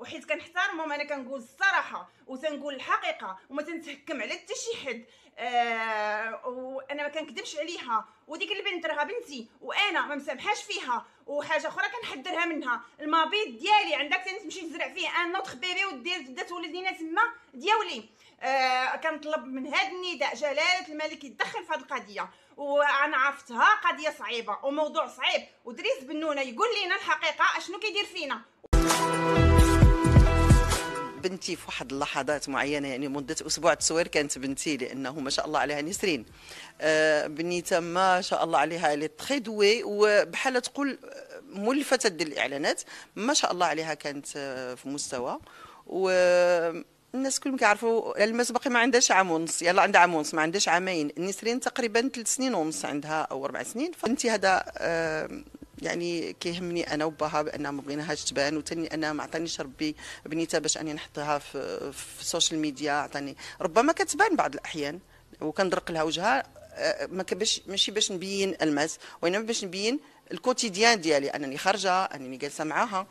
وحيت كنحترمهم انا كنقول الصراحه وتنقول الحقيقه وما تنتهكم على حتى شي حد آه وانا ما كنكذبش عليها وديك البنت راه بنتي وانا ما مسامحاش فيها وحاجه اخرى كنحذرها منها المبيض ديالي عندك تمشي تزرع فيه ان نوتخ بيبي ودير تبدا تولد لينا تما ديولي آه كنطلب من هذا النداء جلاله الملك يتدخل في هذه القضيه وانا عرفتها قضيه صعيبه وموضوع صعيب ودريس بنونه يقول لينا الحقيقه اشنو كيدير فينا بنتي في واحد اللحظات معينه يعني مده اسبوع تصوير كانت بنتي لانه ما شاء الله عليها نسرين بنيته آه، بنيتها ما شاء الله عليها لي اللي دوي وبحال تقول آه، ملفتة ديال الاعلانات ما شاء الله عليها كانت آه، في مستوى و الناس كلهم كيعرفوا الماس باقي ما عندهاش عام ونص يلا عندها عام ونص ما عندهاش عامين نسرين تقريبا ثلاث سنين ونص عندها او اربع سنين فانت هذا يعني كيهمني انا وباها بان ما بغيناهاش تبان وثاني انا ما عطانيش ربي بنيتها باش اني نحطها في, في السوشيال ميديا عطاني ربما كتبان بعض الاحيان وكندرق لها وجهها آه، ما باش ماشي باش نبين الماس وانما باش نبين الكوتيديان ديالي انني خارجه انني جالسه معاها